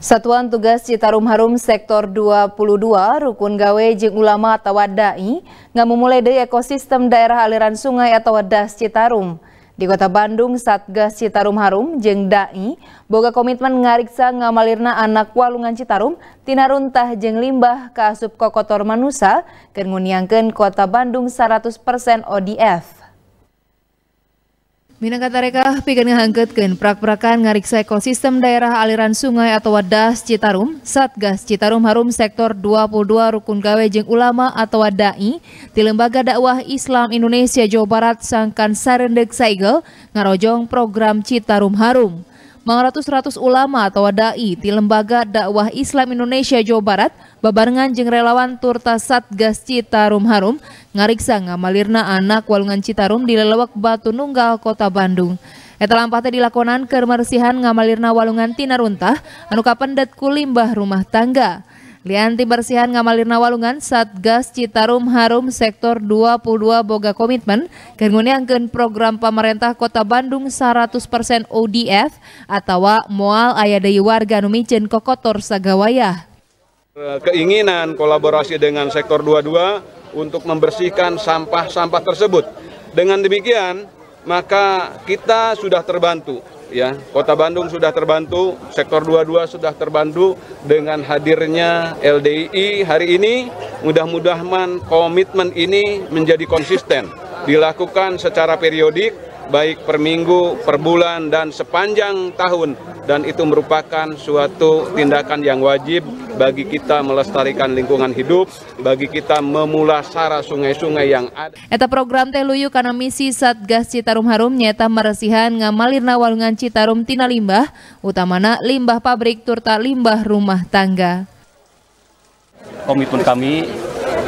Satuan Tugas Citarum Harum Sektor 22 Rukun Gawe Jeng Ulama atau Wadai nggak memulai dari ekosistem daerah aliran sungai atau das Citarum. Di kota Bandung, Satgas Citarum Harum Jeng Dai boga komitmen ngariksa ngamalirna anak walungan Citarum tinaruntah jeng limbah ke asup kokotor manusia ken kota Bandung 100% ODF. Minangkatareka pigan ngahangkeutkeun prak-prakan ngariksa ekosistem daerah aliran sungai atau wadas Citarum, Satgas Citarum Harum Sektor 22 Rukun Gawe Jeng Ulama atau Dai di Lembaga Dakwah Islam Indonesia Jawa Barat Sangkan serendek Saigel ngarojong program Citarum Harum ratus-ratus ulama atau dai di Lembaga Dakwah Islam Indonesia Jawa Barat babarengan jeng relawan turta Satgas Citarum Harum ngariksa ngamalirna anak walungan Citarum di lelewak Batu Nunggal Kota Bandung. Eta lampahnya dilakonan kemersihan ngamalirna walungan tinaruntah anu kapendet kulimbah rumah tangga. Lianti Bersihan Ngamalirna Walungan Satgas Citarum Harum Sektor 22 Boga Komitmen kenguneangkeun program pemerintah Kota Bandung 100% ODF atau moal ayah dari warga nu kokotor sagawaya Keinginan kolaborasi dengan sektor 22 untuk membersihkan sampah-sampah tersebut. Dengan demikian, maka kita sudah terbantu ya Kota Bandung sudah terbantu, sektor 22 sudah terbantu dengan hadirnya LDII hari ini. Mudah-mudahan komitmen ini menjadi konsisten, dilakukan secara periodik baik per minggu, per bulan dan sepanjang tahun dan itu merupakan suatu tindakan yang wajib bagi kita melestarikan lingkungan hidup, bagi kita memulasara sungai-sungai yang ada. Eta program Teluyu karena misi Satgas Citarum Harum nyata meresihan ngamalirna walungan Citarum tina limbah, utamana limbah pabrik turta limbah rumah tangga. Komitmen kami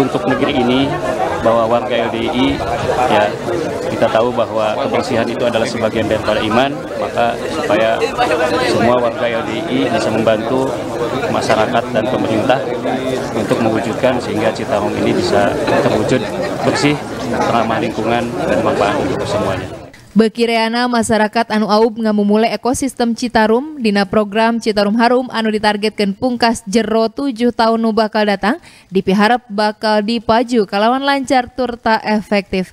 untuk negeri ini bahwa warga LDI ya kita tahu bahwa kebersihan itu adalah sebagian daripada iman, maka supaya semua warga LDI bisa membantu masyarakat dan pemerintah untuk mewujudkan sehingga Citarum ini bisa terwujud bersih, ramah lingkungan, dan manfaat untuk semuanya. Bekireana masyarakat anu aub ngamumulai ekosistem Citarum dina program Citarum Harum anu ditargetkan pungkas jero 7 tahun nu bakal datang dipiharap bakal dipaju kalawan lancar turta efektif.